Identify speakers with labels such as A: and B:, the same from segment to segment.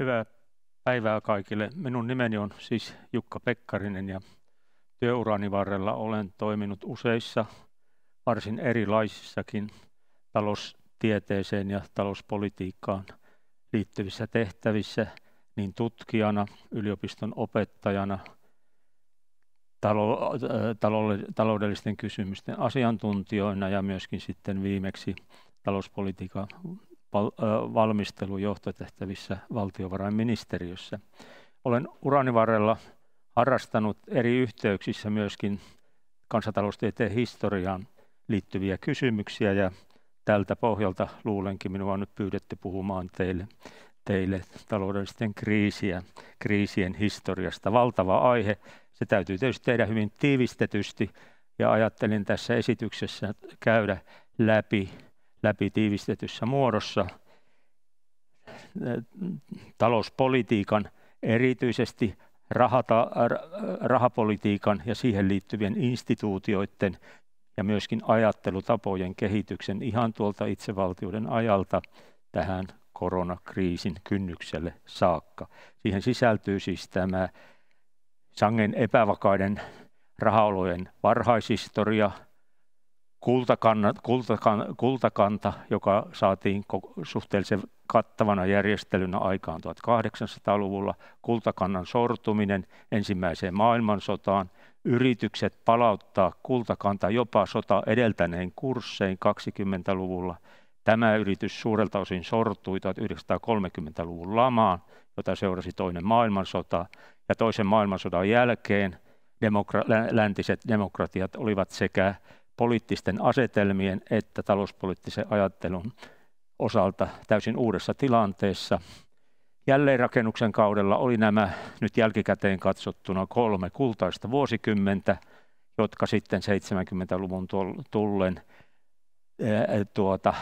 A: Hyvää päivää kaikille. Minun nimeni on siis Jukka Pekkarinen ja työurani varrella olen toiminut useissa varsin erilaisissakin taloustieteeseen ja talouspolitiikkaan liittyvissä tehtävissä niin tutkijana, yliopiston opettajana, talo, äh, taloudellisten kysymysten asiantuntijoina ja myöskin sitten viimeksi talouspolitiikan val- johtotehtävissä valtiovarainministeriössä. Olen urani varrella harrastanut eri yhteyksissä myöskin kansantaloustieteen historiaan liittyviä kysymyksiä ja tältä pohjalta luulenkin minua on nyt pyydetty puhumaan teille, teille taloudellisten kriisiä, kriisien historiasta. Valtava aihe. Se täytyy tietysti tehdä hyvin tiivistetysti ja ajattelin tässä esityksessä käydä läpi läpi tiivistetyssä muodossa talouspolitiikan, erityisesti rahata, rahapolitiikan ja siihen liittyvien instituutioiden ja myöskin ajattelutapojen kehityksen ihan tuolta itsevaltiuden ajalta tähän koronakriisin kynnykselle saakka. Siihen sisältyy siis tämä sangen epävakaiden rahaolojen varhaishistoria – kultakanta, joka saatiin suhteellisen kattavana järjestelynä aikaan 1800-luvulla, kultakannan sortuminen ensimmäiseen maailmansotaan, yritykset palauttaa kultakanta jopa sota edeltäneen kurssein 20-luvulla. Tämä yritys suurelta osin sortui 1930-luvun lamaan, jota seurasi toinen maailmansota, ja toisen maailmansodan jälkeen demokra- läntiset demokratiat olivat sekä poliittisten asetelmien että talouspoliittisen ajattelun osalta täysin uudessa tilanteessa. Jälleenrakennuksen kaudella oli nämä nyt jälkikäteen katsottuna kolme kultaista vuosikymmentä, jotka sitten 70-luvun tullen tuota,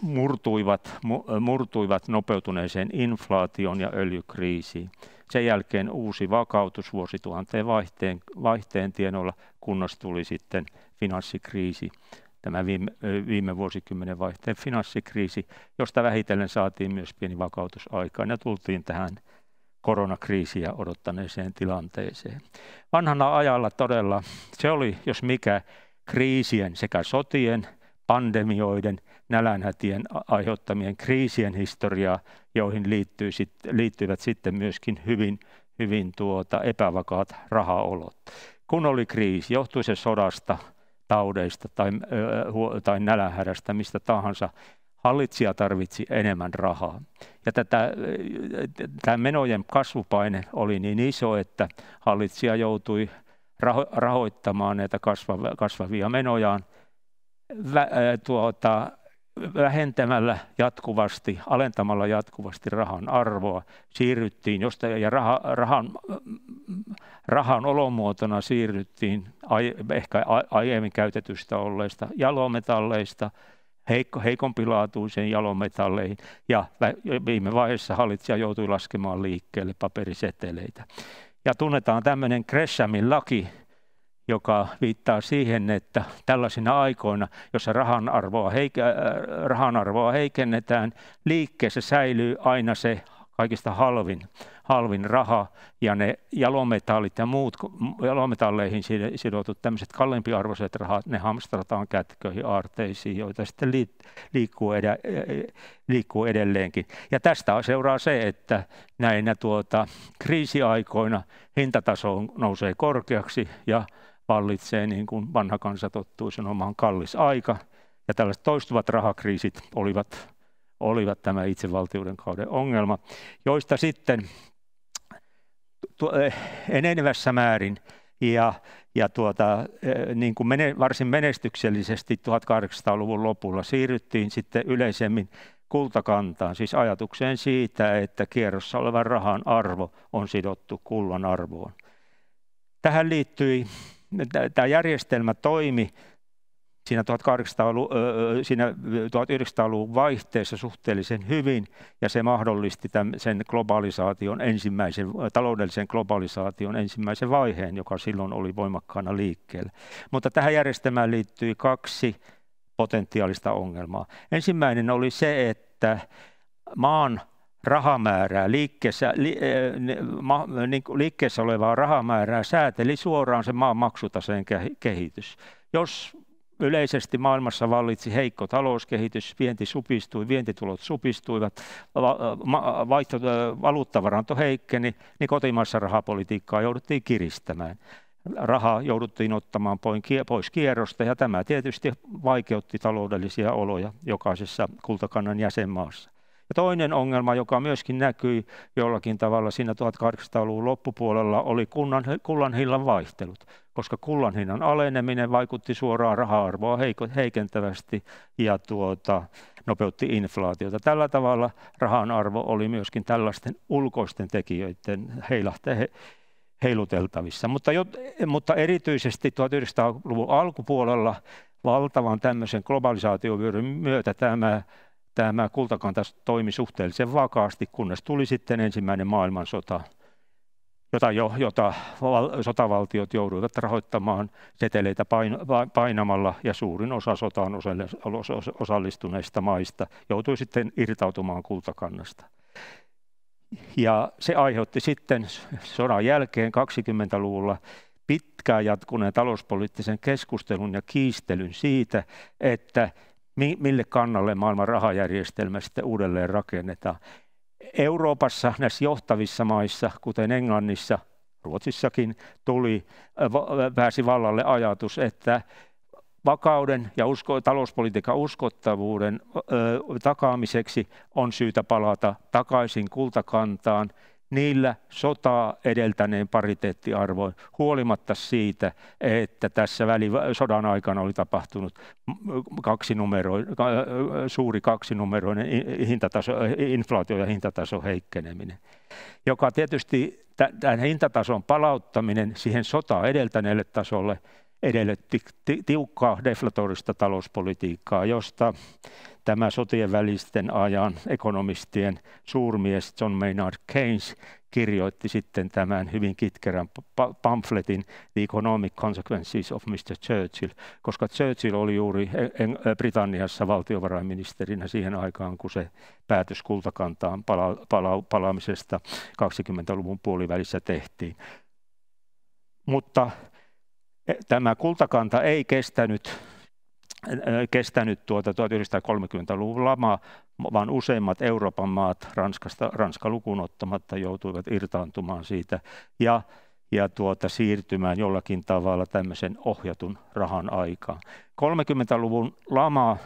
A: murtuivat, murtuivat nopeutuneeseen inflaation ja öljykriisiin. Sen jälkeen uusi vakautus vuosituhanteen vaihteen, vaihteen tienoilla, kunnes tuli sitten finanssikriisi, tämä viime, viime vuosikymmenen vaihteen finanssikriisi, josta vähitellen saatiin myös pieni vakautus aikaan ja tultiin tähän koronakriisiä odottaneeseen tilanteeseen. Vanhana ajalla todella se oli, jos mikä, kriisien sekä sotien, pandemioiden, nälänhätien aiheuttamien kriisien historiaa, joihin liittyy sit, liittyvät sitten myöskin hyvin, hyvin tuota epävakaat rahaolot. Kun oli kriisi, johtui se sodasta – taudeista tai, tai nälähädästä, mistä tahansa, hallitsija tarvitsi enemmän rahaa. Ja tätä, tämä menojen kasvupaine oli niin iso, että hallitsija joutui raho, rahoittamaan näitä kasvavia, kasvavia menojaan vä, tuota, vähentämällä jatkuvasti, alentamalla jatkuvasti rahan arvoa. Siirryttiin, josta, ja raha, rahan rahan olomuotona siirryttiin ai, ehkä aiemmin käytetystä olleista jalometalleista heikko, heikompilaatuisiin jalometalleihin ja viime vaiheessa hallitsija joutui laskemaan liikkeelle paperiseteleitä. Ja tunnetaan tämmöinen Greshamin laki, joka viittaa siihen, että tällaisina aikoina, jossa rahan arvoa, heike, äh, rahan arvoa heikennetään, liikkeessä säilyy aina se kaikista halvin halvin raha ja ne jalometallit ja muut jalometalleihin sidotut tämmöiset kalliimpiarvoiset rahat, ne hamstrataan kätköihin aarteisiin, joita sitten liikkuu, edä, liikkuu edelleenkin. Ja tästä seuraa se, että näinä tuota, kriisiaikoina hintataso nousee korkeaksi ja vallitsee, niin kuin vanha kansa tottuu sanomaan, kallis aika. Ja tällaiset toistuvat rahakriisit olivat olivat tämä itsevaltiuden kauden ongelma, joista sitten Eh, enenevässä määrin ja, ja tuota, eh, niin kuin mene, varsin menestyksellisesti 1800-luvun lopulla siirryttiin sitten yleisemmin kultakantaan, siis ajatukseen siitä, että kierrossa olevan rahan arvo on sidottu kullan arvoon. Tähän liittyi, tämä järjestelmä toimi siinä, 1800-luvun, siinä 1900-luvun vaihteessa suhteellisen hyvin, ja se mahdollisti tämän, sen globalisaation ensimmäisen, taloudellisen globalisaation ensimmäisen vaiheen, joka silloin oli voimakkaana liikkeellä. Mutta tähän järjestelmään liittyi kaksi potentiaalista ongelmaa. Ensimmäinen oli se, että maan rahamäärää, liikkeessä, li, ma, niin liikkeessä olevaa rahamäärää sääteli suoraan se maan maksutaseen kehitys. Jos Yleisesti maailmassa vallitsi heikko talouskehitys, vienti supistui, vientitulot supistuivat, vaihto, valuuttavaranto heikkeni, niin kotimaassa rahapolitiikkaa jouduttiin kiristämään. raha jouduttiin ottamaan pois kierrosta ja tämä tietysti vaikeutti taloudellisia oloja jokaisessa kultakannan jäsenmaassa. Ja toinen ongelma, joka myöskin näkyi jollakin tavalla siinä 1800-luvun loppupuolella, oli kunnan, kullan vaihtelut koska kullan hinnan aleneminen vaikutti suoraan raha-arvoa heikentävästi ja tuota, nopeutti inflaatiota. Tällä tavalla rahan arvo oli myöskin tällaisten ulkoisten tekijöiden heilahte, heiluteltavissa. Mutta, jo, mutta erityisesti 1900-luvun alkupuolella valtavan tämmöisen globalisaatiovyöryn myötä tämä tämä kultakanta toimi suhteellisen vakaasti, kunnes tuli sitten ensimmäinen maailmansota – jota, jo, jota val, sotavaltiot jouduivat rahoittamaan seteleitä pain, painamalla, ja suurin osa sotaan osallistuneista maista joutui sitten irtautumaan kultakannasta. Ja se aiheutti sitten sodan jälkeen 20-luvulla pitkään jatkuneen talouspoliittisen keskustelun ja kiistelyn siitä, että mille kannalle maailman rahajärjestelmä sitten uudelleen rakennetaan. Euroopassa näissä johtavissa maissa, kuten Englannissa, Ruotsissakin tuli, pääsi vallalle ajatus, että vakauden ja usko, talouspolitiikan uskottavuuden ö, takaamiseksi on syytä palata takaisin kultakantaan niillä sotaa edeltäneen pariteettiarvoin, huolimatta siitä, että tässä väli, sodan aikana oli tapahtunut kaksi numero suuri kaksinumeroinen hintataso, inflaatio- ja hintatason heikkeneminen, joka tietysti tämän hintatason palauttaminen siihen sotaa edeltäneelle tasolle edellytti tiukkaa deflatorista talouspolitiikkaa, josta tämä sotien välisten ajan ekonomistien suurmies John Maynard Keynes kirjoitti sitten tämän hyvin kitkerän pamfletin The Economic Consequences of Mr. Churchill, koska Churchill oli juuri Britanniassa valtiovarainministerinä siihen aikaan, kun se päätös kultakantaan pala- pala- palaamisesta 20-luvun puolivälissä tehtiin. Mutta e, tämä kultakanta ei kestänyt kestänyt tuota 1930-luvun lamaa, vaan useimmat Euroopan maat, Ranskasta, Ranska lukuun ottamatta, joutuivat irtaantumaan siitä ja, ja tuota, siirtymään jollakin tavalla tämmöisen ohjatun rahan aikaan. 30-luvun lama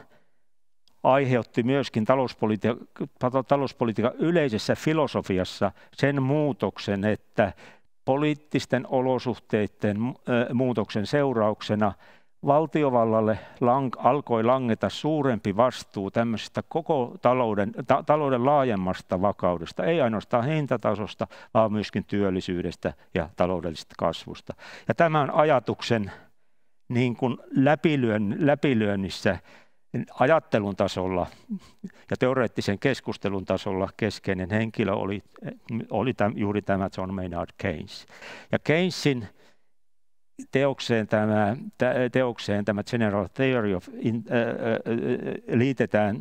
A: aiheutti myöskin talouspolitiikan, talouspolitiikan yleisessä filosofiassa sen muutoksen, että poliittisten olosuhteiden muutoksen seurauksena – valtiovallalle lang, alkoi langeta suurempi vastuu tämmöisestä koko talouden, ta, talouden laajemmasta vakaudesta, ei ainoastaan hintatasosta, vaan myöskin työllisyydestä ja taloudellisesta kasvusta. Ja tämän ajatuksen niin kuin läpilyön, läpilyönnissä ajattelun tasolla ja teoreettisen keskustelun tasolla keskeinen henkilö oli, oli täm, juuri tämä John Maynard Keynes. Ja Keynesin teokseen tämä, teokseen tämä General Theory of in, äh, liitetään,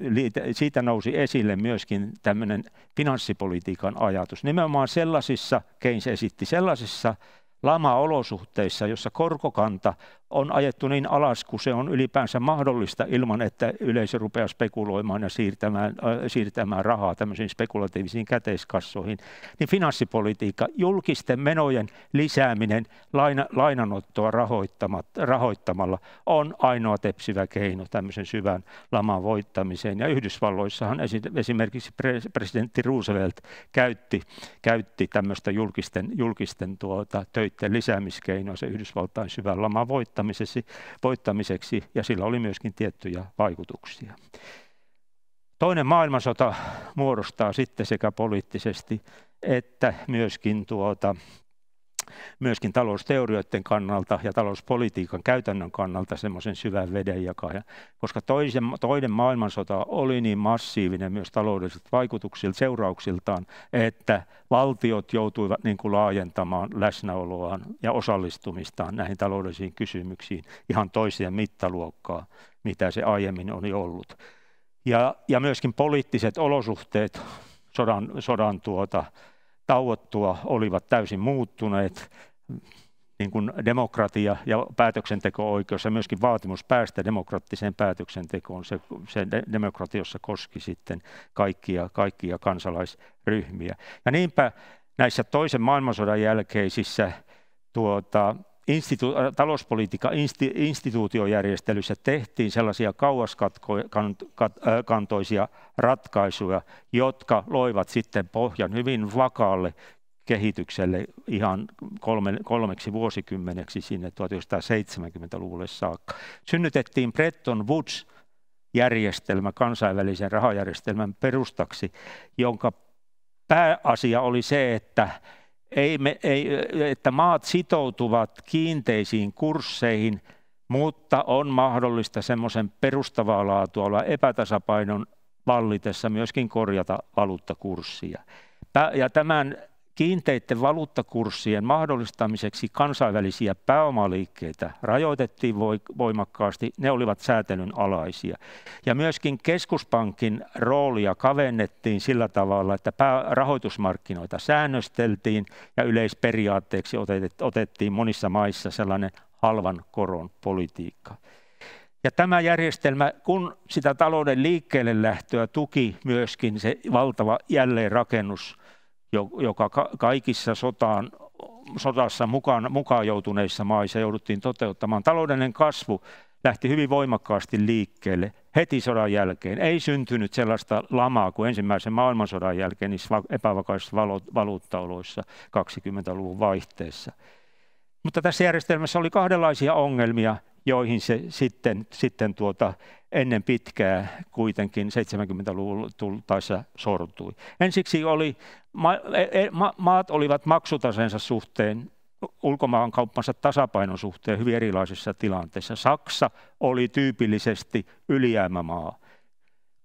A: liite, siitä nousi esille myöskin tämmöinen finanssipolitiikan ajatus. Nimenomaan sellaisissa, Keynes esitti, sellaisissa lama-olosuhteissa, jossa korkokanta on ajettu niin alas, kun se on ylipäänsä mahdollista ilman, että yleisö rupeaa spekuloimaan ja siirtämään, äh, siirtämään rahaa tämmöisiin spekulatiivisiin käteiskassoihin, niin finanssipolitiikka, julkisten menojen lisääminen laina, lainanottoa rahoittamalla on ainoa tepsivä keino tämmöisen syvän laman voittamiseen. Ja Yhdysvalloissahan esimerkiksi presidentti Roosevelt käytti, käytti tämmöistä julkisten, julkisten tuota, töiden lisäämiskeinoa se Yhdysvaltain syvän laman voittamiseen voittamiseksi, voittamiseksi ja sillä oli myöskin tiettyjä vaikutuksia. Toinen maailmansota muodostaa sitten sekä poliittisesti että myöskin tuota myöskin talousteorioiden kannalta ja talouspolitiikan käytännön kannalta semmoisen syvän vedenjakajan, koska toisen, toinen maailmansota oli niin massiivinen myös taloudelliset vaikutuksilta, seurauksiltaan, että valtiot joutuivat niin kuin laajentamaan läsnäoloaan ja osallistumistaan näihin taloudellisiin kysymyksiin ihan toiseen mittaluokkaan, mitä se aiemmin oli ollut. Ja, ja myöskin poliittiset olosuhteet sodan, sodan tuota, tauottua olivat täysin muuttuneet, niin kuin demokratia ja päätöksenteko-oikeus ja myöskin vaatimus päästä demokraattiseen päätöksentekoon, se, se demokratiossa koski sitten kaikkia, kaikkia kansalaisryhmiä. Ja niinpä näissä toisen maailmansodan jälkeisissä tuota, institu- äh, talouspolitiikan insti- instituutiojärjestelyssä tehtiin sellaisia kauaskantoisia ratkaisuja, jotka loivat sitten pohjan hyvin vakaalle kehitykselle ihan kolme, kolmeksi vuosikymmeneksi sinne 1970-luvulle saakka. Synnytettiin Bretton Woods järjestelmä, kansainvälisen rahajärjestelmän perustaksi, jonka pääasia oli se, että ei me, ei, että maat sitoutuvat kiinteisiin kursseihin, mutta on mahdollista semmoisen perustavaa laatua olla epätasapainon vallitessa myöskin korjata valuuttakurssia. Ja tämän kiinteiden valuuttakurssien mahdollistamiseksi kansainvälisiä pääomaliikkeitä rajoitettiin voimakkaasti, ne olivat säätelyn alaisia. Ja myöskin keskuspankin roolia kavennettiin sillä tavalla, että rahoitusmarkkinoita säännösteltiin ja yleisperiaatteeksi otettiin monissa maissa sellainen halvan koron politiikka. Ja tämä järjestelmä, kun sitä talouden liikkeelle lähtöä tuki myöskin se valtava jälleenrakennus joka kaikissa sotaan, sodassa mukaan, mukaan joutuneissa maissa jouduttiin toteuttamaan. Taloudellinen kasvu lähti hyvin voimakkaasti liikkeelle heti sodan jälkeen. Ei syntynyt sellaista lamaa kuin ensimmäisen maailmansodan jälkeen niissä epävakaisissa valuuttaoloissa 20-luvun vaihteessa. Mutta tässä järjestelmässä oli kahdenlaisia ongelmia – joihin se sitten, sitten tuota, ennen pitkää kuitenkin 70-luvulla tultaessa sortui. Ensiksi oli, ma, e, e, ma, maat olivat maksutasensa suhteen ulkomaan kauppansa tasapainon suhteen hyvin erilaisissa tilanteissa. Saksa oli tyypillisesti ylijäämämaa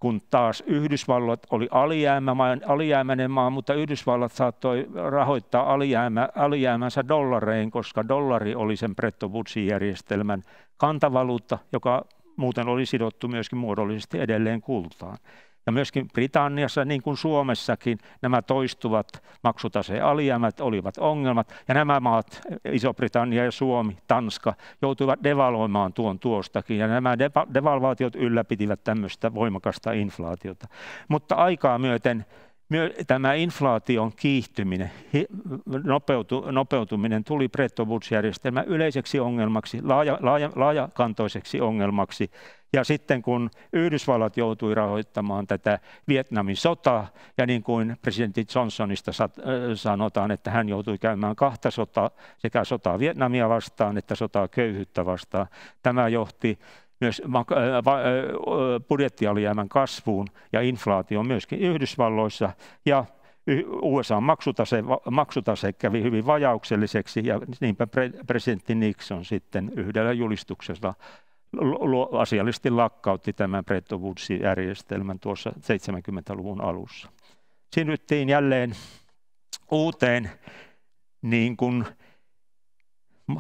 A: kun taas Yhdysvallat oli alijäämä, alijäämäinen maa, mutta Yhdysvallat saattoi rahoittaa alijäämä, alijäämänsä dollarein, koska dollari oli sen Bretton Woodsin järjestelmän kantavaluutta, joka muuten oli sidottu myöskin muodollisesti edelleen kultaan. Ja myöskin Britanniassa, niin kuin Suomessakin, nämä toistuvat maksutaseen alijäämät olivat ongelmat. Ja nämä maat, Iso-Britannia ja Suomi, Tanska, joutuivat devaloimaan tuon tuostakin. Ja nämä devalvaatiot ylläpitivät tämmöistä voimakasta inflaatiota. Mutta aikaa myöten tämä inflaation kiihtyminen, nopeutu, nopeutuminen tuli Bretton Woods-järjestelmä yleiseksi ongelmaksi, laaja, laaja, laajakantoiseksi ongelmaksi. Ja sitten kun Yhdysvallat joutui rahoittamaan tätä Vietnamin sotaa, ja niin kuin presidentti Johnsonista äh, sanotaan, että hän joutui käymään kahta sotaa, sekä sotaa Vietnamia vastaan että sotaa köyhyyttä vastaan, tämä johti myös budjettialijäämän kasvuun ja inflaatioon myöskin Yhdysvalloissa ja USA maksutase, maksutase kävi hyvin vajaukselliseksi ja niinpä presidentti Nixon sitten yhdellä julistuksella asiallisesti lakkautti tämän Bretton Woods-järjestelmän tuossa 70-luvun alussa. Siirryttiin jälleen uuteen niin kuin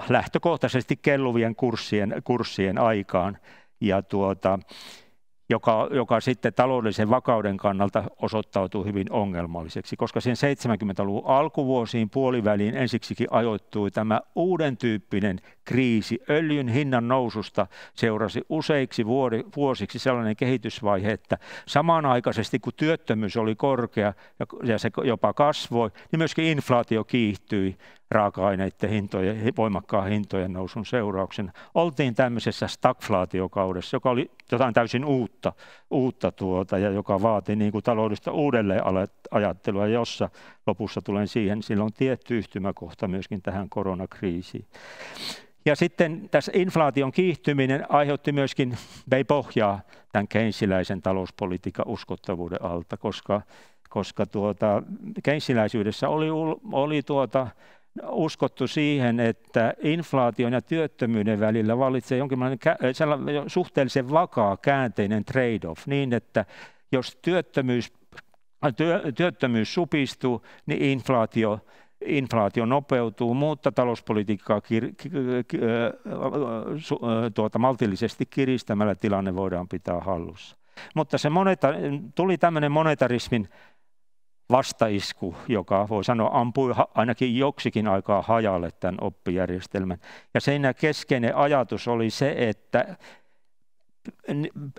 A: lähtökohtaisesti kelluvien kurssien, kurssien aikaan, ja tuota, joka, joka sitten taloudellisen vakauden kannalta osoittautuu hyvin ongelmalliseksi, koska sen 70-luvun alkuvuosiin puoliväliin ensiksikin ajoittui tämä uuden tyyppinen kriisi. Öljyn hinnan noususta seurasi useiksi vuosiksi sellainen kehitysvaihe, että samanaikaisesti kun työttömyys oli korkea ja se jopa kasvoi, niin myöskin inflaatio kiihtyi raaka-aineiden hintojen, voimakkaan hintojen nousun seurauksena. Oltiin tämmöisessä stagflaatiokaudessa, joka oli jotain täysin uutta, uutta tuota, ja joka vaati niin kuin taloudellista uudelleen ajattelua, jossa lopussa tulen siihen, sillä on tietty yhtymäkohta myöskin tähän koronakriisiin. Ja sitten tässä inflaation kiihtyminen aiheutti myöskin, vei pohjaa tämän keinsiläisen talouspolitiikan uskottavuuden alta, koska, koska tuota, keinsiläisyydessä oli, oli tuota, uskottu siihen, että inflaation ja työttömyyden välillä vallitsee jonkinlainen suhteellisen vakaa käänteinen trade-off niin, että jos työttömyys työttömyys supistuu, niin inflaatio, inflaatio nopeutuu, mutta talouspolitiikkaa kir, k, k, su, tuota, maltillisesti kiristämällä tilanne voidaan pitää hallussa. Mutta se moneta- tuli tämmöinen monetarismin vastaisku, joka voi sanoa ampui ainakin joksikin aikaa hajalle tämän oppijärjestelmän. Ja siinä keskeinen ajatus oli se, että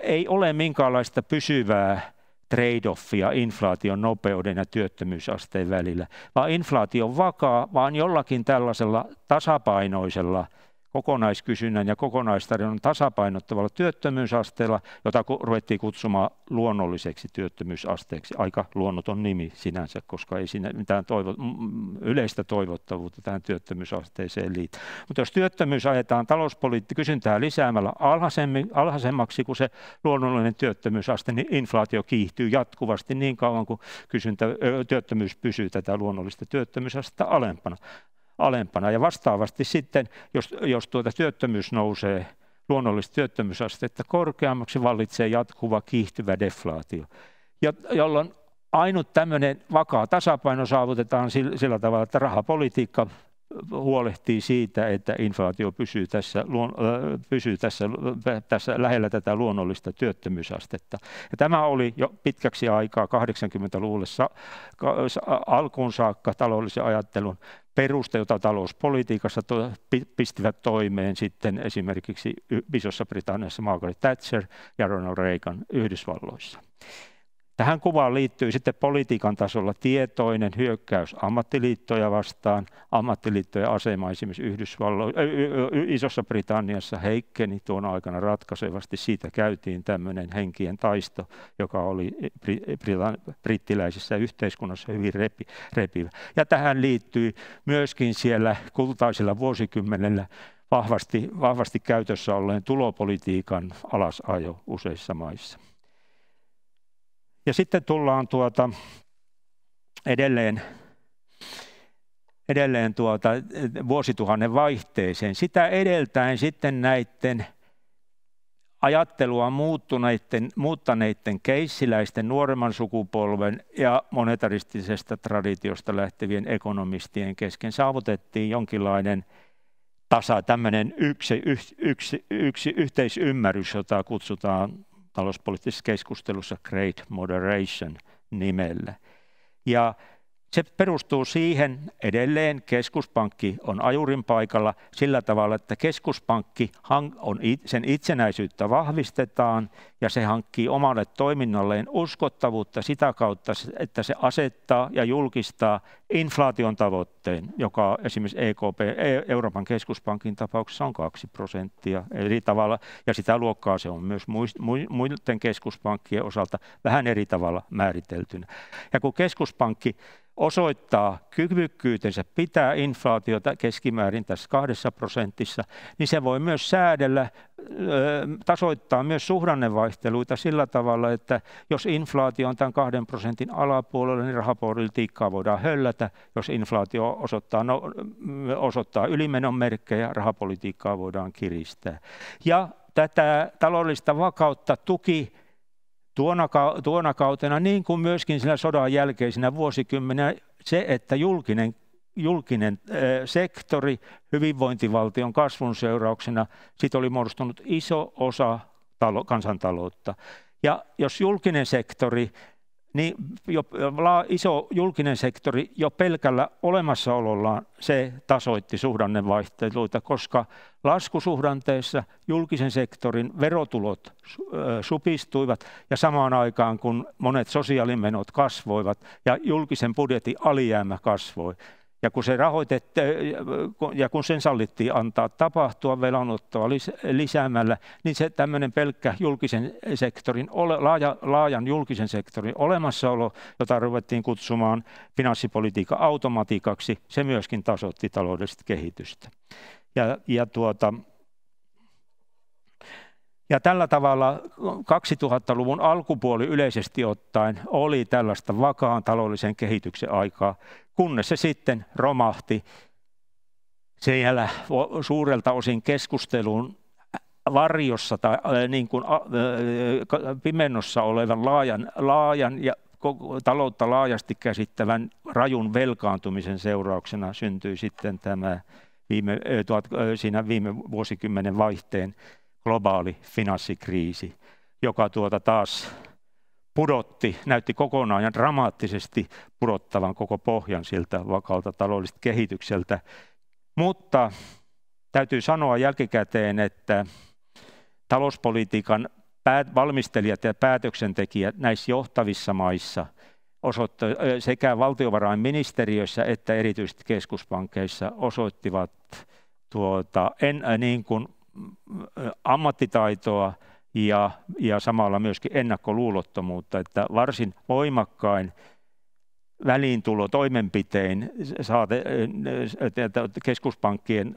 A: ei ole minkäänlaista pysyvää trade-offia inflaation nopeuden ja työttömyysasteen välillä, vaan inflaatio on vakaa, vaan jollakin tällaisella tasapainoisella kokonaiskysynnän ja kokonaistarjonnan tasapainottavalla työttömyysasteella, jota ruvettiin kutsumaan luonnolliseksi työttömyysasteeksi. Aika luonnoton nimi sinänsä, koska ei siinä mitään toivo, mm, mm, yleistä toivottavuutta tähän työttömyysasteeseen liity. Mutta jos työttömyys ajetaan talouspoliitti kysyntää lisäämällä alhaisemmaksi kuin se luonnollinen työttömyysaste, niin inflaatio kiihtyy jatkuvasti niin kauan kuin kysyntä, työttömyys pysyy tätä luonnollista työttömyysastetta alempana alempana. Ja vastaavasti sitten, jos, jos tuota työttömyys nousee, luonnollista työttömyysastetta korkeammaksi, vallitsee jatkuva kiihtyvä deflaatio, jolloin ainut tämmöinen vakaa tasapaino saavutetaan sillä tavalla, että rahapolitiikka huolehtii siitä, että inflaatio pysyy tässä, pysyy tässä, tässä lähellä tätä luonnollista työttömyysastetta. Ja tämä oli jo pitkäksi aikaa 80-luvulle alkuun saakka taloudellisen ajattelun peruste, jota talouspolitiikassa to, pistivät toimeen sitten esimerkiksi Isossa Britanniassa Margaret Thatcher ja Ronald Reagan Yhdysvalloissa. Tähän kuvaan liittyy sitten politiikan tasolla tietoinen hyökkäys ammattiliittoja vastaan. Ammattiliittojen asema esimerkiksi Yhdysvallo- Isossa Britanniassa heikkeni tuon aikana ratkaisevasti. Siitä käytiin tämmöinen henkien taisto, joka oli brittiläisessä yhteiskunnassa hyvin repi, repivä. Ja tähän liittyy myöskin siellä kultaisilla vuosikymmenellä vahvasti, vahvasti käytössä olleen tulopolitiikan alasajo useissa maissa. Ja sitten tullaan tuota edelleen, edelleen tuota vuosituhannen vaihteeseen. Sitä edeltäen sitten näiden ajattelua muuttuneiden, muuttaneiden keissiläisten nuoremman sukupolven ja monetaristisesta traditiosta lähtevien ekonomistien kesken saavutettiin jonkinlainen tasa, tämmöinen yksi, yksi, yksi, yksi yhteisymmärrys, jota kutsutaan talouspoliittisessa keskustelussa Great Moderation nimellä. Ja se perustuu siihen, edelleen keskuspankki on ajurin paikalla sillä tavalla, että keskuspankki on, sen itsenäisyyttä vahvistetaan ja se hankkii omalle toiminnalleen uskottavuutta sitä kautta, että se asettaa ja julkistaa inflaation tavoitteen, joka esimerkiksi EKP, e, Euroopan keskuspankin tapauksessa on 2 prosenttia eri tavalla, ja sitä luokkaa se on myös muiden keskuspankkien osalta vähän eri tavalla määriteltynä. Ja kun keskuspankki osoittaa kyvykkyytensä pitää inflaatiota keskimäärin tässä kahdessa prosentissa, niin se voi myös säädellä, tasoittaa myös suhdannevaihteluita sillä tavalla, että jos inflaatio on tämän kahden prosentin alapuolella, niin rahapolitiikkaa voidaan höllätä. Jos inflaatio osoittaa, no, osoittaa ylimenon merkkejä, rahapolitiikkaa voidaan kiristää. Ja tätä taloudellista vakautta tuki tuona, tuona kautena, niin kuin myöskin siinä sodan jälkeisinä vuosikymmeninä, se, että julkinen, julkinen eh, sektori hyvinvointivaltion kasvun seurauksena, siitä oli muodostunut iso osa talo, kansantaloutta. Ja jos julkinen sektori niin jo iso julkinen sektori jo pelkällä olemassaolollaan se tasoitti suhdannevaihteluita, koska laskusuhdanteessa julkisen sektorin verotulot supistuivat ja samaan aikaan kun monet sosiaalimenot kasvoivat ja julkisen budjetin alijäämä kasvoi, ja kun, se äh, ja kun sen sallittiin antaa tapahtua velanottoa lisäämällä, niin se tämmöinen pelkkä julkisen sektorin, laaja, laajan julkisen sektorin olemassaolo, jota ruvettiin kutsumaan finanssipolitiikan automatiikaksi, se myöskin tasoitti taloudellista kehitystä. Ja, ja tuota, ja tällä tavalla 2000-luvun alkupuoli yleisesti ottaen oli tällaista vakaan taloudellisen kehityksen aikaa, kunnes se sitten romahti siellä suurelta osin keskusteluun varjossa tai niin kuin pimennossa olevan laajan, laajan ja taloutta laajasti käsittävän rajun velkaantumisen seurauksena syntyi sitten tämä viime, siinä viime vuosikymmenen vaihteen globaali finanssikriisi, joka tuota taas pudotti, näytti kokonaan ja dramaattisesti pudottavan koko pohjan siltä vakalta taloudelliselta kehitykseltä. Mutta täytyy sanoa jälkikäteen, että talouspolitiikan valmistelijat ja päätöksentekijät näissä johtavissa maissa osoitta, sekä valtiovarainministeriössä että erityisesti keskuspankkeissa osoittivat tuota, en, äh, niin kuin äh, ammattitaitoa ja, ja samalla myöskin ennakkoluulottomuutta, että varsin voimakkain väliintulo toimenpitein keskuspankkien,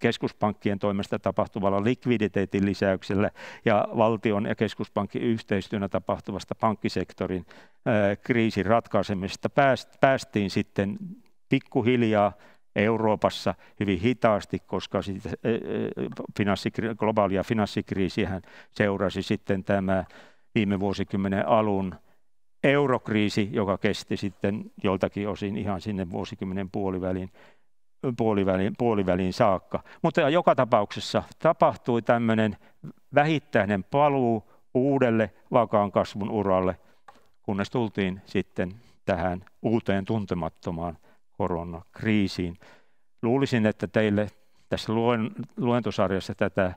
A: keskuspankkien toimesta tapahtuvalla likviditeetin lisäyksellä ja valtion ja keskuspankin yhteistyönä tapahtuvasta pankkisektorin kriisin ratkaisemisesta päästiin sitten pikkuhiljaa Euroopassa hyvin hitaasti, koska siitä, eh, eh, finanssikri, globaalia finanssikriisihän seurasi sitten tämä viime vuosikymmenen alun eurokriisi, joka kesti sitten joltakin osin ihan sinne vuosikymmenen puolivälin, puoliväliin, puoliväliin saakka. Mutta joka tapauksessa tapahtui tämmöinen vähittäinen paluu uudelle vakaan kasvun uralle, kunnes tultiin sitten tähän uuteen tuntemattomaan koronakriisiin. Luulisin, että teille tässä luentosarjassa tätä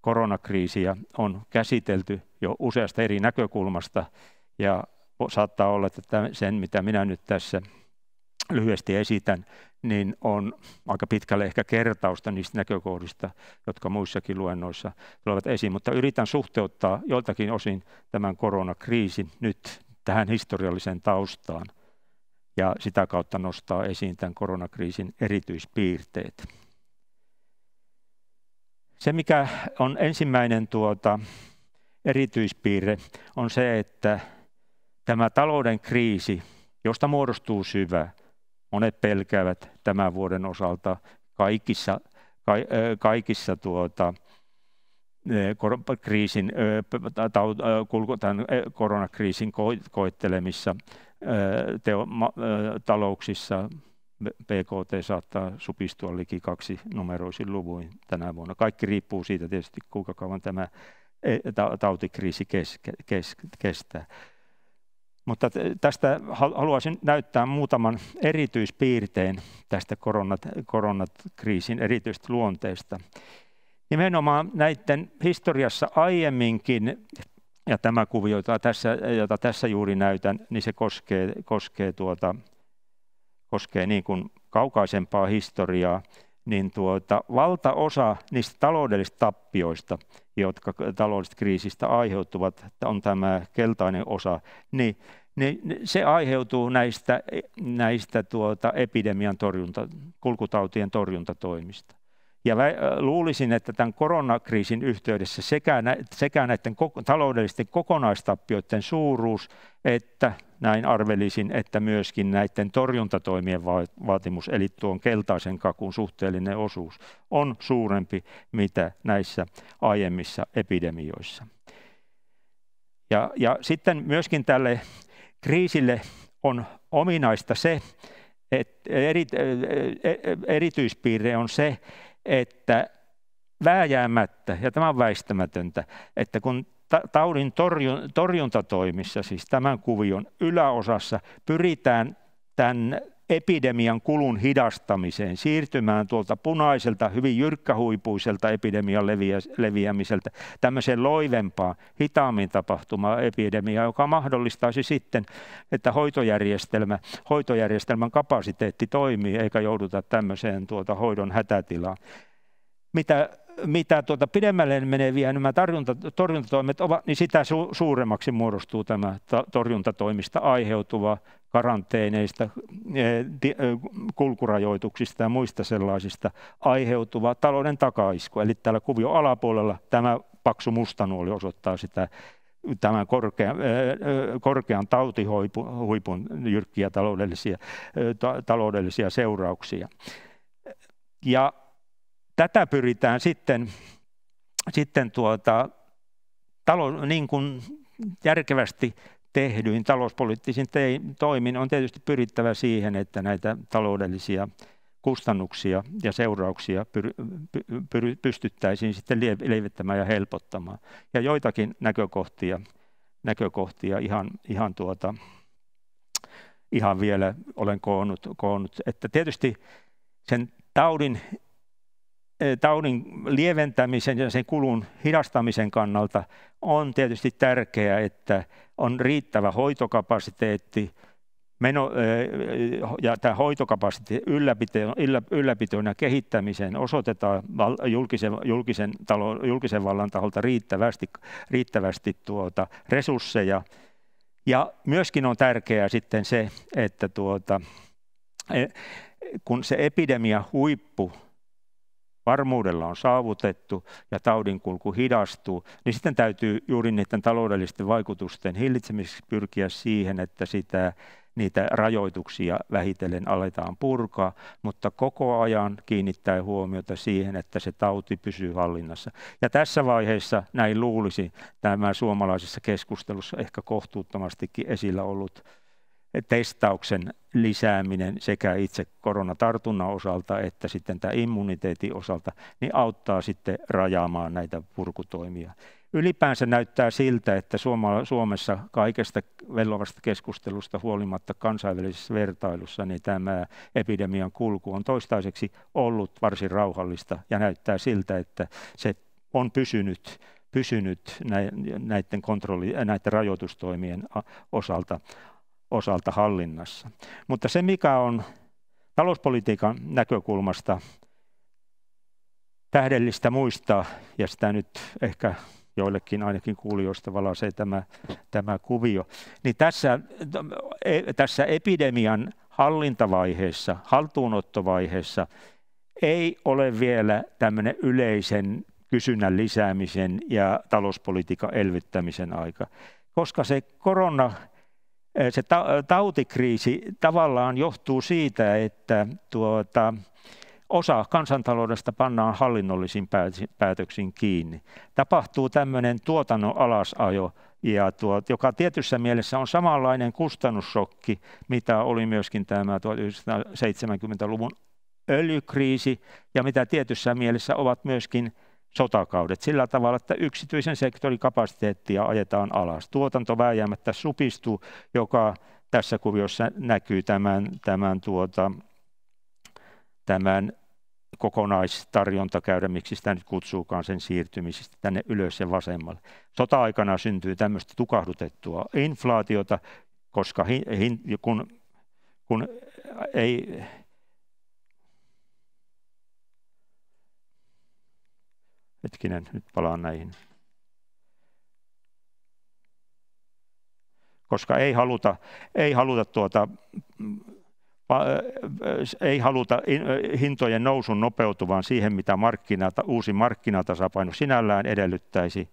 A: koronakriisiä on käsitelty jo useasta eri näkökulmasta ja saattaa olla, että sen mitä minä nyt tässä lyhyesti esitän, niin on aika pitkälle ehkä kertausta niistä näkökohdista, jotka muissakin luennoissa tulevat esiin, mutta yritän suhteuttaa joltakin osin tämän koronakriisin nyt tähän historialliseen taustaan – ja sitä kautta nostaa esiin tämän koronakriisin erityispiirteet. Se, mikä on ensimmäinen tuota, erityispiirre, on se, että tämä talouden kriisi, josta muodostuu syvä, monet pelkäävät tämän vuoden osalta kaikissa, ka, kaikissa tuota, kriisin, tämän koronakriisin koittelemissa teo, ma, talouksissa PKT saattaa supistua liki kaksi numeroisin luvuin tänä vuonna. Kaikki riippuu siitä tietysti, kuinka kauan tämä e, tautikriisi kes, kes, kestää. Mutta tästä haluaisin näyttää muutaman erityispiirteen tästä koronat, koronakriisin erityistä luonteesta. Nimenomaan näiden historiassa aiemminkin ja tämä kuvio, jota tässä, jota tässä juuri näytän, niin se koskee, koskee, tuota, koskee niin kuin kaukaisempaa historiaa, niin tuota, valtaosa niistä taloudellisista tappioista, jotka taloudellisista kriisistä aiheutuvat, on tämä keltainen osa, niin, niin se aiheutuu näistä, näistä tuota epidemian torjunta, kulkutautien torjuntatoimista. Ja luulisin, että tämän koronakriisin yhteydessä sekä, nä, sekä näiden taloudellisten kokonaistappioiden suuruus, että näin arvelisin, että myöskin näiden torjuntatoimien vaatimus, eli tuon keltaisen kakun suhteellinen osuus, on suurempi, mitä näissä aiemmissa epidemioissa. Ja, ja sitten myöskin tälle kriisille on ominaista se, että eri, erityispiirre on se, että vääjäämättä, ja tämä on väistämätöntä, että kun taudin torjuntatoimissa, siis tämän kuvion yläosassa, pyritään tämän epidemian kulun hidastamiseen, siirtymään tuolta punaiselta, hyvin jyrkkähuipuiselta epidemian leviä, leviämiseltä tämmöiseen loivempaan, hitaammin tapahtumaan epidemiaan, joka mahdollistaisi sitten, että hoitojärjestelmä, hoitojärjestelmän kapasiteetti toimii eikä jouduta tämmöiseen tuota hoidon hätätilaan. Mitä mitä tuota pidemmälle meneviä nämä tarjunta, torjuntatoimet ovat, niin sitä su, suuremmaksi muodostuu tämä ta, torjuntatoimista aiheutuva karanteeneista, eh, eh, kulkurajoituksista ja muista sellaisista aiheutuva talouden takaisku. Eli täällä kuvio alapuolella tämä paksu mustanuoli osoittaa sitä tämän eh, korkean, korkean tautihuipun jyrkkiä taloudellisia, taloudellisia seurauksia. Ja tätä pyritään sitten, sitten tuota, talo, niin kuin järkevästi tehdyin talouspoliittisin toimin on tietysti pyrittävä siihen, että näitä taloudellisia kustannuksia ja seurauksia pyr- pyr- pystyttäisiin sitten lievittämään ja helpottamaan. Ja joitakin näkökohtia, näkökohtia ihan, ihan, tuota, ihan vielä olen koonnut, koonnut. Että tietysti sen taudin Eh, taudin lieventämisen ja sen kulun hidastamisen kannalta on tietysti tärkeää, että on riittävä hoitokapasiteetti meno, eh, eh, ja tämä hoitokapasiteetti ylläpito, ylläpitoon ja kehittämiseen osoitetaan julkisen, julkisen, talo, julkisen vallan taholta riittävästi, riittävästi tuota resursseja. Ja myöskin on tärkeää sitten se, että tuota, kun se epidemia huippu varmuudella on saavutettu ja taudin kulku hidastuu, niin sitten täytyy juuri niiden taloudellisten vaikutusten hillitsemiseksi pyrkiä siihen, että sitä niitä rajoituksia vähitellen aletaan purkaa, mutta koko ajan kiinnittää huomiota siihen, että se tauti pysyy hallinnassa. Ja tässä vaiheessa näin luulisi tämä suomalaisessa keskustelussa ehkä kohtuuttomastikin esillä ollut testauksen lisääminen sekä itse koronatartunnan osalta että sitten tämä immuniteetin osalta, niin auttaa sitten rajaamaan näitä purkutoimia. Ylipäänsä näyttää siltä, että Suomessa kaikesta vellovasta keskustelusta huolimatta kansainvälisessä vertailussa, niin tämä epidemian kulku on toistaiseksi ollut varsin rauhallista ja näyttää siltä, että se on pysynyt pysynyt näiden, kontrolli, näiden rajoitustoimien osalta osalta hallinnassa. Mutta se, mikä on talouspolitiikan näkökulmasta tähdellistä muistaa, ja sitä nyt ehkä joillekin ainakin kuulijoista valaisee tämä, tämä kuvio, niin tässä, e, tässä epidemian hallintavaiheessa, haltuunottovaiheessa ei ole vielä tämmöinen yleisen kysynnän lisäämisen ja talouspolitiikan elvyttämisen aika, koska se korona se tautikriisi tavallaan johtuu siitä, että tuota, osa kansantaloudesta pannaan hallinnollisiin päätöksiin kiinni. Tapahtuu tämmöinen tuotannon alasajo, ja tuo, joka tietyssä mielessä on samanlainen kustannussokki, mitä oli myöskin tämä 1970-luvun öljykriisi, ja mitä tietyssä mielessä ovat myöskin sotakaudet sillä tavalla, että yksityisen sektorin kapasiteettia ajetaan alas. Tuotanto vääjäämättä supistuu, joka tässä kuviossa näkyy tämän, tämän, tuota, tämän kokonaistarjontakäyrä, miksi sitä nyt kutsuukaan sen siirtymisestä tänne ylös ja vasemmalle. Sota-aikana syntyy tämmöistä tukahdutettua inflaatiota, koska hin, hin, kun, kun ei Hetkinen, nyt palaan näihin. Koska ei haluta, ei haluta tuota ei haluta hintojen nousun nopeutuvan siihen, mitä markkinata, uusi markkinatasapaino sinällään edellyttäisi,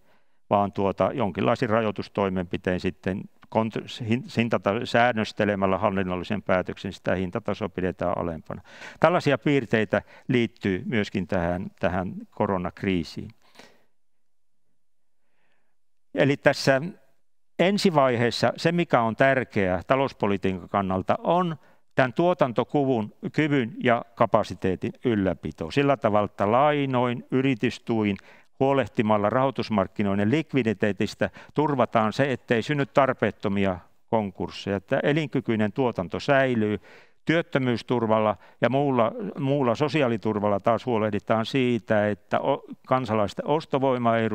A: vaan tuota, jonkinlaisin rajoitustoimenpitein sitten hintata, säännöstelemällä hallinnollisen päätöksen sitä hintataso pidetään alempana. Tällaisia piirteitä liittyy myöskin tähän, tähän koronakriisiin. Eli tässä ensivaiheessa se, mikä on tärkeää talouspolitiikan kannalta, on tämän tuotantokuvun, kyvyn ja kapasiteetin ylläpito. Sillä tavalla, että lainoin, yritystuin, huolehtimalla rahoitusmarkkinoiden likviditeetistä turvataan se, ettei synny tarpeettomia konkursseja, että elinkykyinen tuotanto säilyy, työttömyysturvalla ja muulla, muulla sosiaaliturvalla taas huolehditaan siitä, että kansalaisten ostovoima ei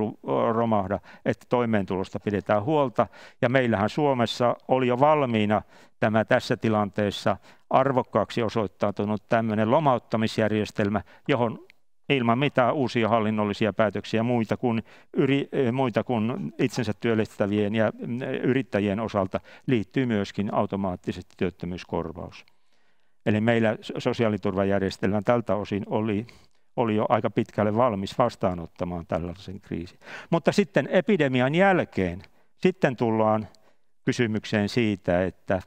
A: romahda, että toimeentulosta pidetään huolta. Ja meillähän Suomessa oli jo valmiina tämä tässä tilanteessa arvokkaaksi osoittautunut tämmöinen lomauttamisjärjestelmä, johon ilman mitään uusia hallinnollisia päätöksiä muita kuin, yri, eh, muita kuin itsensä työllistävien ja eh, yrittäjien osalta liittyy myöskin automaattisesti työttömyyskorvaus. Eli meillä sosiaaliturvajärjestelmä tältä osin oli, oli jo aika pitkälle valmis vastaanottamaan tällaisen kriisin. Mutta sitten epidemian jälkeen sitten tullaan kysymykseen siitä, että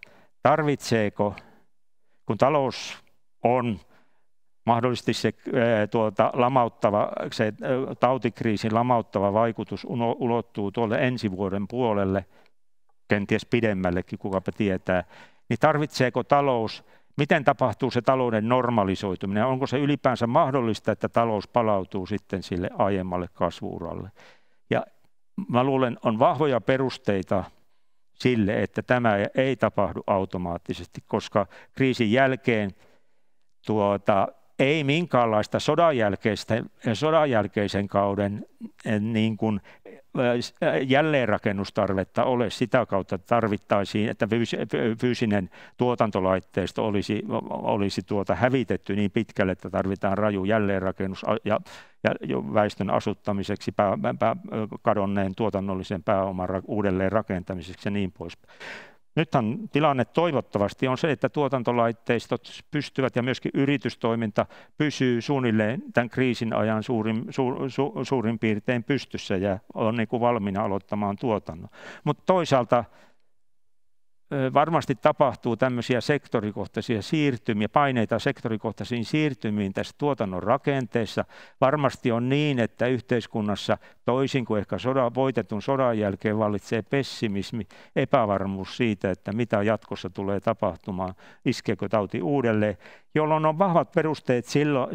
A: tarvitseeko, kun talous on mahdollisesti se eh, tuota, lamauttava, se eh, tautikriisin lamauttava vaikutus ulottuu tuolle ensi vuoden puolelle, kenties pidemmällekin, kukapa tietää, niin tarvitseeko talous, miten tapahtuu se talouden normalisoituminen, onko se ylipäänsä mahdollista, että talous palautuu sitten sille aiemmalle kasvuuralle. Ja mä luulen, on vahvoja perusteita sille, että tämä ei tapahdu automaattisesti, koska kriisin jälkeen tuota, ei minkäänlaista sodanjälkeisen kauden eh, niin kuin eh, jälleenrakennustarvetta ole sitä kautta, että tarvittaisiin, että fyysinen tuotantolaitteisto olisi, olisi tuota hävitetty niin pitkälle, että tarvitaan raju jälleenrakennus ja, ja väestön asuttamiseksi, pää, pää, kadonneen tuotannollisen pääoman uudelleenrakentamiseksi uudelleen rakentamiseksi ja niin poispäin Nythän tilanne toivottavasti on se, että tuotantolaitteistot pystyvät ja myöskin yritystoiminta pysyy suunnilleen tämän kriisin ajan suurin, su, su, suurin piirtein pystyssä ja on niin kuin valmiina aloittamaan tuotannon. Mutta toisaalta varmasti tapahtuu tämmöisiä sektorikohtaisia siirtymiä, paineita sektorikohtaisiin siirtymiin tässä tuotannon rakenteessa. Varmasti on niin, että yhteiskunnassa toisin kuin ehkä sodan, voitetun sodan jälkeen vallitsee pessimismi, epävarmuus siitä, että mitä jatkossa tulee tapahtumaan, iskeekö tauti uudelleen, jolloin on vahvat perusteet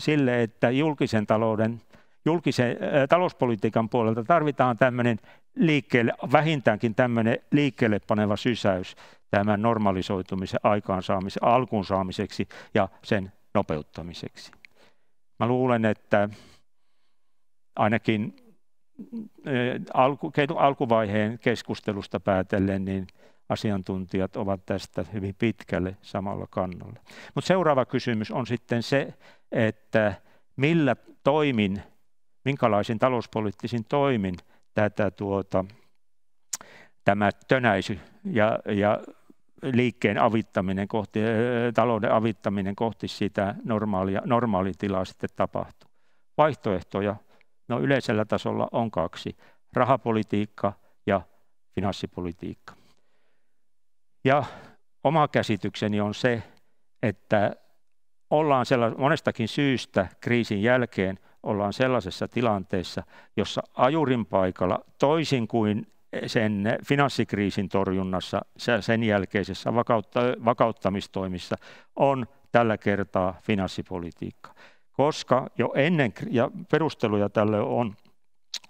A: sille, että julkisen talouden julkisen talouspolitiikan puolelta tarvitaan tämmöinen liikkeelle, vähintäänkin tämmöinen liikkeelle paneva sysäys tämän normalisoitumisen aikaansaamisen, alkuun saamiseksi ja sen nopeuttamiseksi. Mä luulen, että ainakin eh, alku, alkuvaiheen keskustelusta päätellen, niin asiantuntijat ovat tästä hyvin pitkälle samalla kannalla. Mutta seuraava kysymys on sitten se, että millä toimin, minkälaisin talouspoliittisin toimin tätä tuota, tämä tönäisy ja, ja liikkeen avittaminen kohti, talouden avittaminen kohti sitä normaalia, normaalitilaa sitten tapahtuu. Vaihtoehtoja no yleisellä tasolla on kaksi, rahapolitiikka ja finanssipolitiikka. Ja oma käsitykseni on se, että ollaan sella, monestakin syystä kriisin jälkeen ollaan sellaisessa tilanteessa, jossa ajurin paikalla toisin kuin sen finanssikriisin torjunnassa, sen jälkeisessä vakautta, vakauttamistoimissa on tällä kertaa finanssipolitiikka. Koska jo ennen, ja perusteluja tälle on,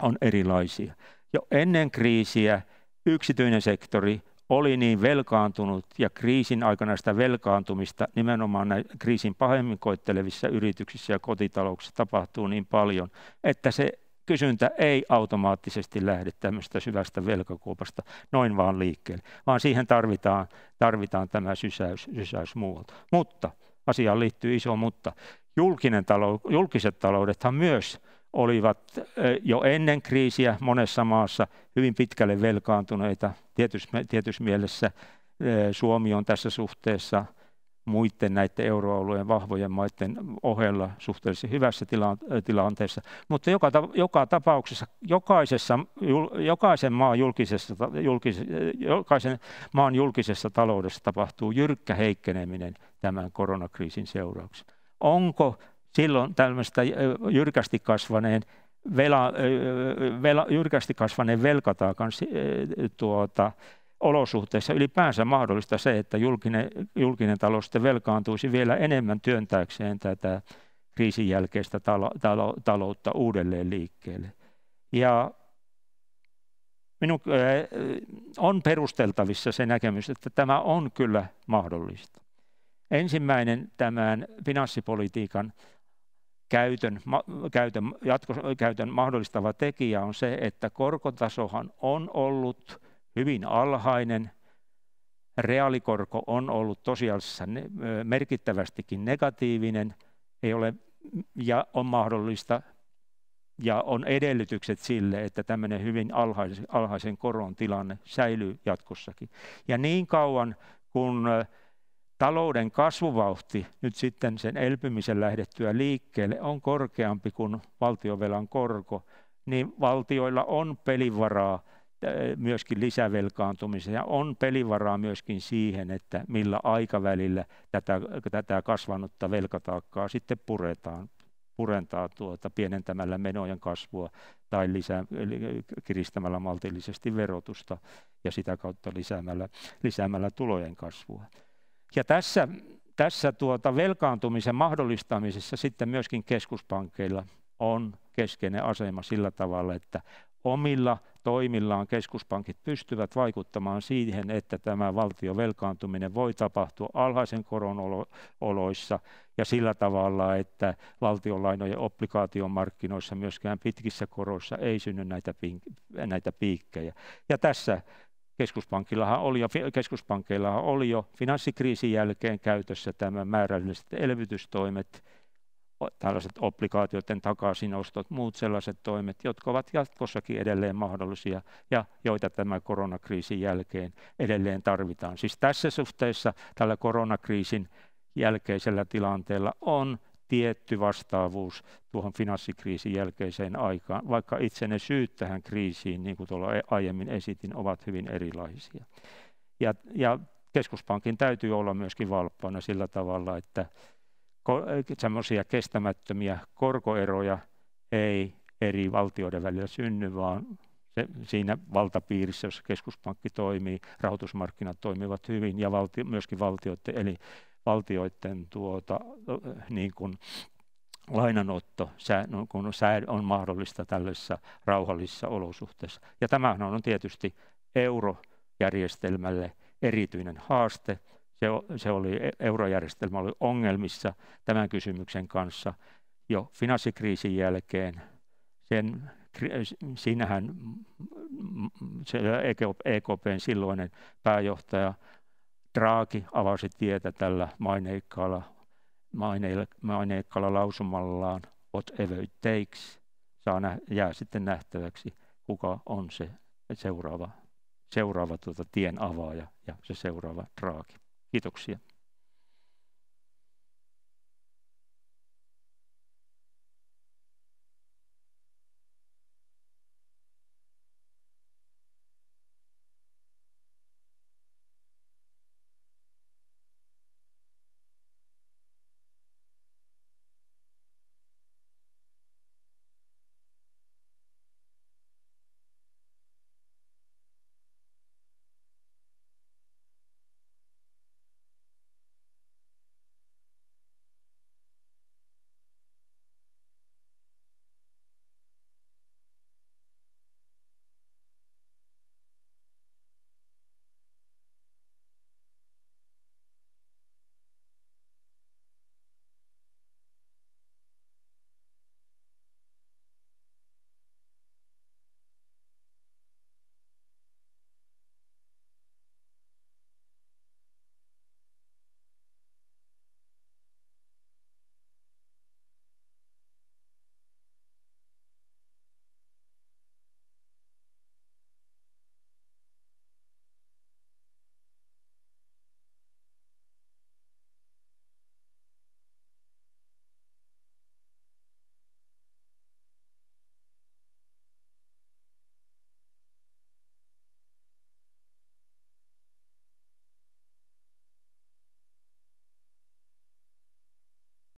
A: on erilaisia. Jo ennen kriisiä yksityinen sektori oli niin velkaantunut ja kriisin aikana sitä velkaantumista nimenomaan kriisin pahemmin koittelevissa yrityksissä ja kotitalouksissa tapahtuu niin paljon, että se kysyntä ei automaattisesti lähde tämmöistä syvästä velkakuopasta noin vaan liikkeelle, vaan siihen tarvitaan, tarvitaan tämä sysäys, sysäys muualta. Mutta asiaan liittyy iso mutta. Julkinen talou, julkiset taloudethan myös olivat jo ennen kriisiä monessa maassa hyvin pitkälle velkaantuneita tietyssä, tietyssä mielessä. Suomi on tässä suhteessa muiden näiden euroalueen vahvojen maiden ohella suhteellisen hyvässä tilanteessa. Mutta joka, joka tapauksessa jokaisessa, jokaisen, maan julkisessa, julkis, jokaisen maan julkisessa taloudessa tapahtuu jyrkkä heikkeneminen tämän koronakriisin seurauksena. Onko silloin tällaista jyrkästi kasvaneen vela, vela, jyrkästi kasvaneen velkataakan tuota, olosuhteissa ylipäänsä mahdollista se, että julkinen, julkinen talous sitten velkaantuisi vielä enemmän työntääkseen tätä kriisin jälkeistä talo, talo, taloutta uudelleen liikkeelle. Ja minun on perusteltavissa se näkemys, että tämä on kyllä mahdollista. Ensimmäinen tämän finanssipolitiikan käytön, käytön, käytön mahdollistava tekijä on se, että korkotasohan on ollut hyvin alhainen. Reaalikorko on ollut tosiasiassa merkittävästikin negatiivinen, ei ole, ja on mahdollista ja on edellytykset sille, että tämmöinen hyvin alhaisen, alhaisen koron tilanne säilyy jatkossakin. Ja niin kauan kun talouden kasvuvauhti nyt sitten sen elpymisen lähdettyä liikkeelle on korkeampi kuin valtiovelan korko, niin valtioilla on pelivaraa Eh, myöskin lisävelkaantumiseen ja on pelivaraa myöskin siihen, että millä aikavälillä tätä, tätä kasvanutta velkataakkaa sitten puretaan purentaa tuota pienentämällä menojen kasvua tai lisää, kiristämällä maltillisesti verotusta ja sitä kautta lisäämällä, lisäämällä tulojen kasvua. Ja tässä, tässä tuota velkaantumisen mahdollistamisessa sitten myöskin keskuspankkeilla on keskeinen asema sillä tavalla, että omilla toimillaan keskuspankit pystyvät vaikuttamaan siihen, että tämä valtion velkaantuminen voi tapahtua alhaisen koron oloissa ja sillä tavalla, että valtionlainojen markkinoissa myöskään pitkissä koroissa ei synny näitä, pink- näitä piikkejä. Ja tässä keskuspankillahan oli jo, keskuspankeillahan oli jo finanssikriisin jälkeen käytössä tämä määrälliset elvytystoimet, tällaiset obligaatioiden takaisinostot, muut sellaiset toimet, jotka ovat jatkossakin edelleen mahdollisia ja joita tämä koronakriisin jälkeen edelleen tarvitaan. Siis tässä suhteessa tällä koronakriisin jälkeisellä tilanteella on tietty vastaavuus tuohon finanssikriisin jälkeiseen aikaan, vaikka itse ne syyt tähän kriisiin, niin kuin tuolla e-, aiemmin esitin, ovat hyvin erilaisia. Ja, ja keskuspankin täytyy olla myöskin valppaana sillä tavalla, että Eh, semmoisia kestämättömiä korkoeroja ei eri valtioiden välillä synny, vaan se, siinä valtapiirissä, jossa keskuspankki toimii, rahoitusmarkkinat toimivat hyvin ja valti, myöskin valtioiden, eli valtioiden tuota, niin kuin lainanotto no, kun sää on mahdollista tällaisissa rauhallisissa olosuhteissa. Ja tämähän on tietysti eurojärjestelmälle erityinen haaste, se, se oli, e, eurojärjestelmä oli ongelmissa tämän kysymyksen kanssa jo finanssikriisin jälkeen. Sen, siinähän se EKPn e silloinen pääjohtaja Draghi avasi tietä tällä maineikkaalla, maine, maineikkaalla lausumallaan whatever it takes. Saa nä, jää sitten nähtäväksi, kuka on se seuraava, seuraava tuota tien avaaja ja se seuraava Draghi. Kiitoksia.